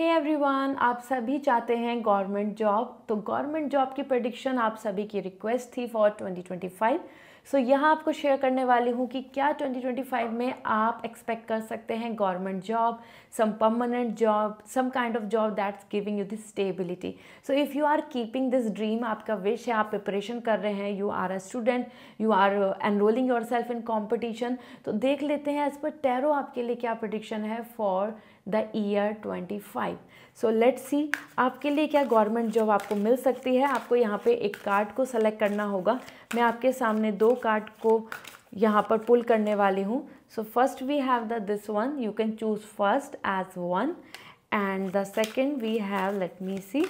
हे hey everyone आप सभी चाहते हैं गवर्नमेंट जॉब तो गवर्नमेंट जॉब की प्रडिक्शन आप सभी की रिक्वेस्ट थी फॉर 2025 सो यहाँ आपको शेयर करने वाली हूँ कि क्या 2025 में आप एक्सपेक्ट कर सकते हैं government job some permanent job some kind of job that's giving you this stability so if you are keeping this dream आपका विश है आप प्रिपरेशन कर रहे हैं you are a student you are enrolling yourself in competition तो देख लेते हैं एज पर टैरो आपके लिए क्या प्रडिक्शन है for the year 25 so let's see आपके लिए क्या गवर्नमेंट जॉब आपको मिल सकती है आपको यहाँ पे एक कार्ड को सेलेक्ट करना होगा मैं आपके सामने दो कार्ड को यहाँ पर पुल करने वाली हूँ so first we have the this one you can choose first as one and the second we have let me see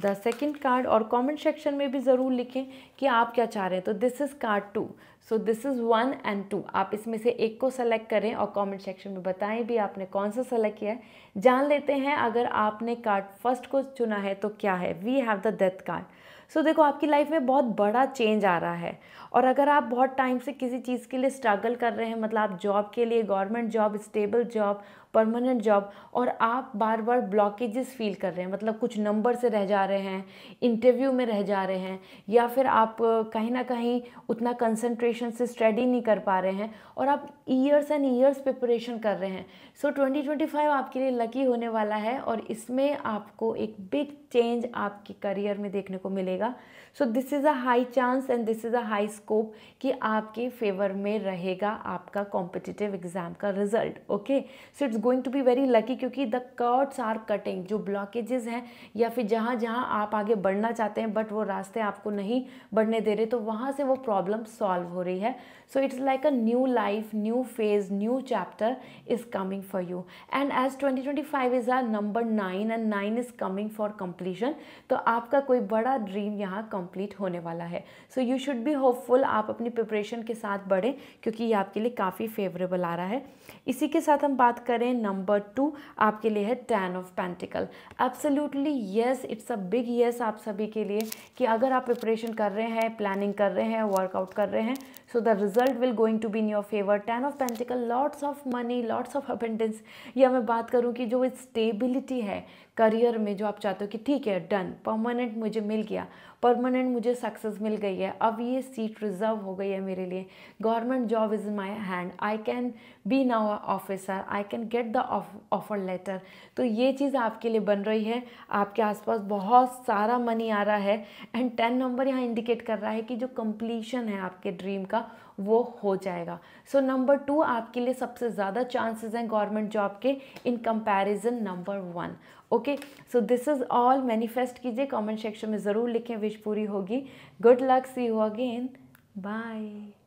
the second card और कॉमेंट सेक्शन में भी ज़रूर लिखें कि आप क्या चाह रहे हैं तो this is card two so this is one and two आप इसमें से एक को सेलेक्ट करें और कॉमेंट सेक्शन में बताएं भी आपने कौन सा सेलेक्ट किया है जान लेते हैं अगर आपने कार्ड फर्स्ट को चुना है तो क्या है we have the death card so so, देखो आपकी लाइफ में बहुत बड़ा चेंज आ रहा है और अगर आप बहुत टाइम से किसी चीज़ के लिए स्ट्रगल कर रहे हैं मतलब आप जॉब के लिए government job stable job permanent job और आप बार बार ब्लॉकेजेस फील कर रहे हैं मतलब कुछ नंबर से रह जा रहे हैं इंटरव्यू में रह जा रहे हैं या फिर आप कहीं ना कहीं उतना कंसंट्रेशन से स्टडी नहीं कर पा रहे हैं और आप ईयर्स एंड ईयर्स प्रिपरेशन कर रहे हैं सो ट्वेंटी ट्वेंटी फाइव आपके लिए लकी होने वाला है और इसमें आपको एक बिग चेंज आपके करियर में देखने को मिलेगा रहेगा so this is a high chance and this is a high scope कि आपके फेवर में रहेगा आपका कॉम्पिटिटिव एग्जाम का result okay so it's going to be very lucky क्योंकि द कट्स आर कटिंग जो ब्लॉकेजेस हैं या फिर जहाँ जहाँ आप आगे बढ़ना चाहते हैं बट वो रास्ते आपको नहीं बढ़ने दे रहे तो वहाँ से वो प्रॉब्लम सॉल्व हो रही है so it's like a new life new phase new chapter is coming for you and as twenty twenty five is our number nine and nine is coming for completion तो आपका कोई बड़ा dream dream यहाँ complete होने वाला है so you should be hopeful आप अपनी प्रिपरेशन के साथ बढ़ें क्योंकि ये आपके लिए काफ़ी फेवरेबल आ रहा है इसी के साथ हम बात करें नंबर टू आपके लिए है ten of pentacle absolutely yes it's a big yes आप सभी के लिए कि अगर आप प्रिपरेशन कर रहे हैं प्लानिंग कर रहे हैं वर्कआउट कर रहे हैं so the result will going to be in your favour ten of pentacle lots of money lots of abundance या मैं बात करूँ कि जो स्टेबिलिटी है करियर में जो आप चाहते हो कि ठीक है डन परमानेंट मुझे मिल गया परमानेंट मुझे सक्सेस मिल गई है अब ये सीट रिजर्व हो गई है मेरे लिए government job is in my hand I can be now a officer I can get the offer letter तो ये चीज़ आपके लिए बन रही है आपके आसपास बहुत सारा मनी आ रहा है एंड टेन नंबर यहाँ इंडिकेट कर रहा है कि जो कंप्लीशन है आपके ड्रीम का वो हो जाएगा सो नंबर टू आपके लिए सबसे ज़्यादा चांसेस हैं गवर्नमेंट जॉब के in comparison number one okay so this is all manifest कीजिए कमेंट सेक्शन में ज़रूर लिखें विश पूरी होगी good luck see you again bye